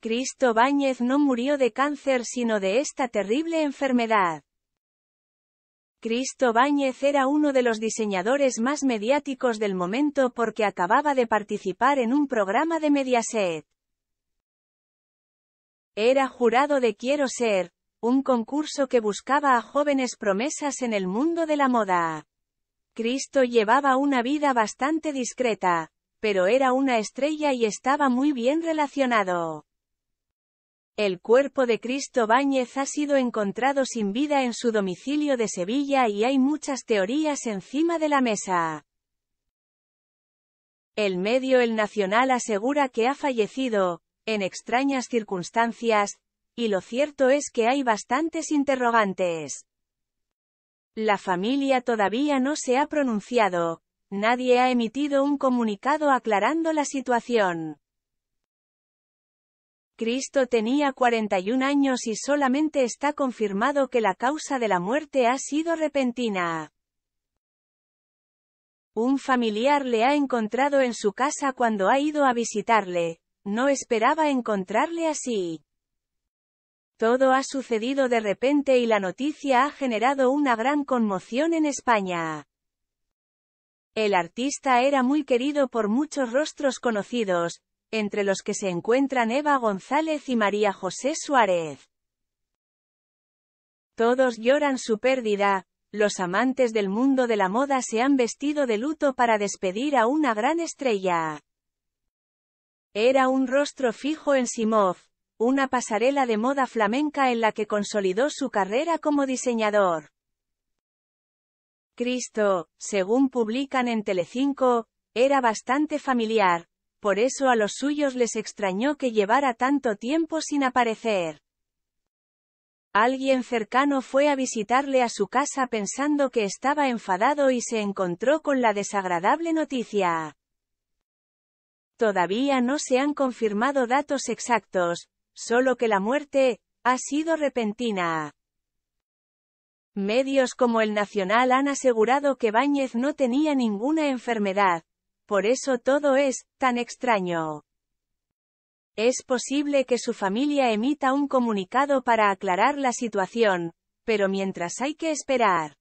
Cristo Báñez no murió de cáncer sino de esta terrible enfermedad. Cristo Báñez era uno de los diseñadores más mediáticos del momento porque acababa de participar en un programa de Mediaset. Era jurado de Quiero Ser, un concurso que buscaba a jóvenes promesas en el mundo de la moda. Cristo llevaba una vida bastante discreta, pero era una estrella y estaba muy bien relacionado. El cuerpo de Cristo Báñez ha sido encontrado sin vida en su domicilio de Sevilla y hay muchas teorías encima de la mesa. El medio El Nacional asegura que ha fallecido, en extrañas circunstancias, y lo cierto es que hay bastantes interrogantes. La familia todavía no se ha pronunciado, nadie ha emitido un comunicado aclarando la situación. Cristo tenía 41 años y solamente está confirmado que la causa de la muerte ha sido repentina. Un familiar le ha encontrado en su casa cuando ha ido a visitarle. No esperaba encontrarle así. Todo ha sucedido de repente y la noticia ha generado una gran conmoción en España. El artista era muy querido por muchos rostros conocidos, entre los que se encuentran Eva González y María José Suárez. Todos lloran su pérdida, los amantes del mundo de la moda se han vestido de luto para despedir a una gran estrella. Era un rostro fijo en Simov, una pasarela de moda flamenca en la que consolidó su carrera como diseñador. Cristo, según publican en Telecinco, era bastante familiar, por eso a los suyos les extrañó que llevara tanto tiempo sin aparecer. Alguien cercano fue a visitarle a su casa pensando que estaba enfadado y se encontró con la desagradable noticia. Todavía no se han confirmado datos exactos, solo que la muerte, ha sido repentina. Medios como el Nacional han asegurado que Báñez no tenía ninguna enfermedad. Por eso todo es tan extraño. Es posible que su familia emita un comunicado para aclarar la situación, pero mientras hay que esperar.